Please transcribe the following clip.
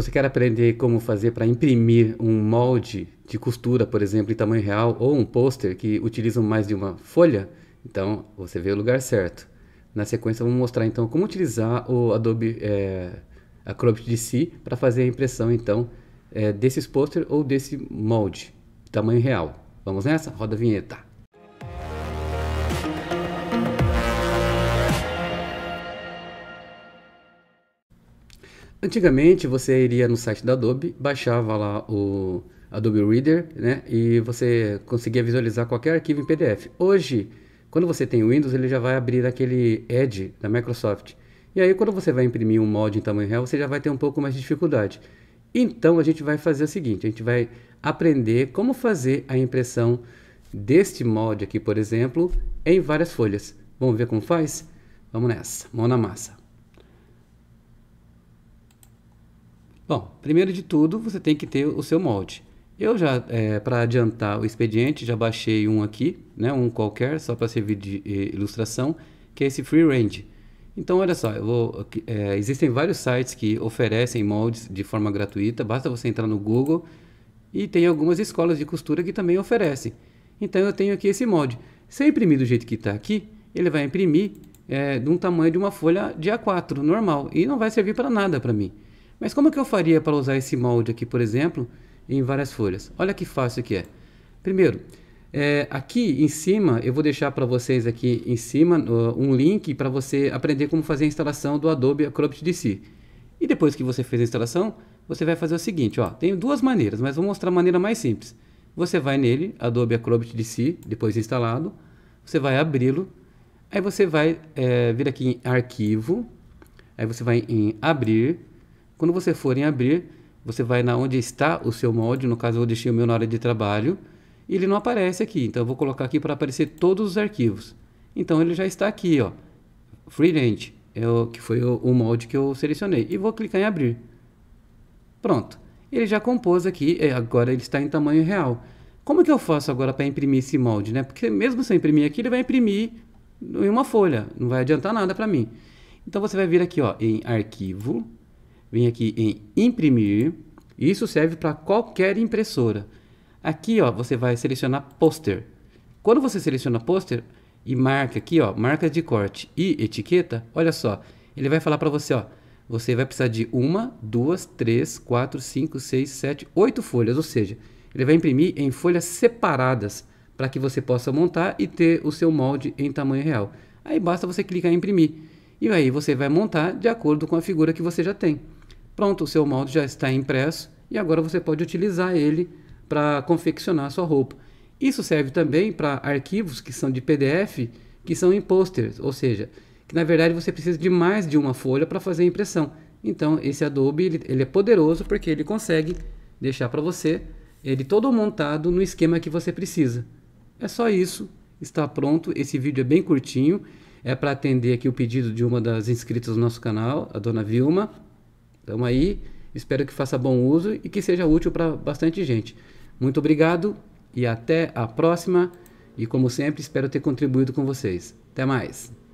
você quer aprender como fazer para imprimir um molde de costura, por exemplo, em tamanho real, ou um pôster que utiliza mais de uma folha, então você vê o lugar certo. Na sequência, vamos mostrar então como utilizar o Adobe é, Acrobat DC para fazer a impressão então é, desses pôster ou desse molde, tamanho real. Vamos nessa? Roda a vinheta. Antigamente você iria no site da Adobe, baixava lá o Adobe Reader, né? E você conseguia visualizar qualquer arquivo em PDF. Hoje, quando você tem o Windows, ele já vai abrir aquele Edge da Microsoft. E aí, quando você vai imprimir um molde em tamanho real, você já vai ter um pouco mais de dificuldade. Então, a gente vai fazer o seguinte: a gente vai aprender como fazer a impressão deste molde aqui, por exemplo, em várias folhas. Vamos ver como faz? Vamos nessa, mão na massa. Bom, primeiro de tudo, você tem que ter o seu molde. Eu já, é, para adiantar o expediente, já baixei um aqui, né, um qualquer, só para servir de eh, ilustração, que é esse Free Range. Então, olha só, vou, é, existem vários sites que oferecem moldes de forma gratuita, basta você entrar no Google e tem algumas escolas de costura que também oferecem. Então, eu tenho aqui esse molde. Se eu imprimir do jeito que está aqui, ele vai imprimir é, de um tamanho de uma folha de A4, normal, e não vai servir para nada para mim. Mas como que eu faria para usar esse molde aqui, por exemplo, em várias folhas? Olha que fácil que é. Primeiro, é, aqui em cima, eu vou deixar para vocês aqui em cima uh, um link para você aprender como fazer a instalação do Adobe Acrobat DC. E depois que você fez a instalação, você vai fazer o seguinte, ó, tem duas maneiras, mas vou mostrar a maneira mais simples. Você vai nele, Adobe Acrobat DC, depois instalado, você vai abri-lo, aí você vai é, vir aqui em arquivo, aí você vai em abrir, quando você for em abrir, você vai na onde está o seu molde, no caso eu deixei o meu na área de trabalho, e ele não aparece aqui, então eu vou colocar aqui para aparecer todos os arquivos. Então ele já está aqui, ó, FreeRange, é o, que foi o, o molde que eu selecionei, e vou clicar em abrir. Pronto, ele já compôs aqui, é, agora ele está em tamanho real. Como é que eu faço agora para imprimir esse molde, né? Porque mesmo se eu imprimir aqui, ele vai imprimir em uma folha, não vai adiantar nada para mim. Então você vai vir aqui, ó, em arquivo, vem aqui em imprimir. Isso serve para qualquer impressora. Aqui, ó, você vai selecionar pôster. Quando você seleciona pôster e marca aqui, ó, marca de corte e etiqueta, olha só, ele vai falar para você, ó, você vai precisar de uma, duas, três, quatro, cinco, seis, sete, oito folhas, ou seja, ele vai imprimir em folhas separadas para que você possa montar e ter o seu molde em tamanho real. Aí basta você clicar em imprimir e aí você vai montar de acordo com a figura que você já tem. Pronto, o seu molde já está impresso e agora você pode utilizar ele para confeccionar a sua roupa. Isso serve também para arquivos que são de PDF, que são em posters, ou seja, que na verdade você precisa de mais de uma folha para fazer a impressão. Então esse Adobe ele, ele é poderoso porque ele consegue deixar para você ele todo montado no esquema que você precisa. É só isso, está pronto. Esse vídeo é bem curtinho, é para atender aqui o pedido de uma das inscritas do nosso canal, a dona Vilma. Estamos aí, espero que faça bom uso e que seja útil para bastante gente. Muito obrigado e até a próxima. E como sempre, espero ter contribuído com vocês. Até mais!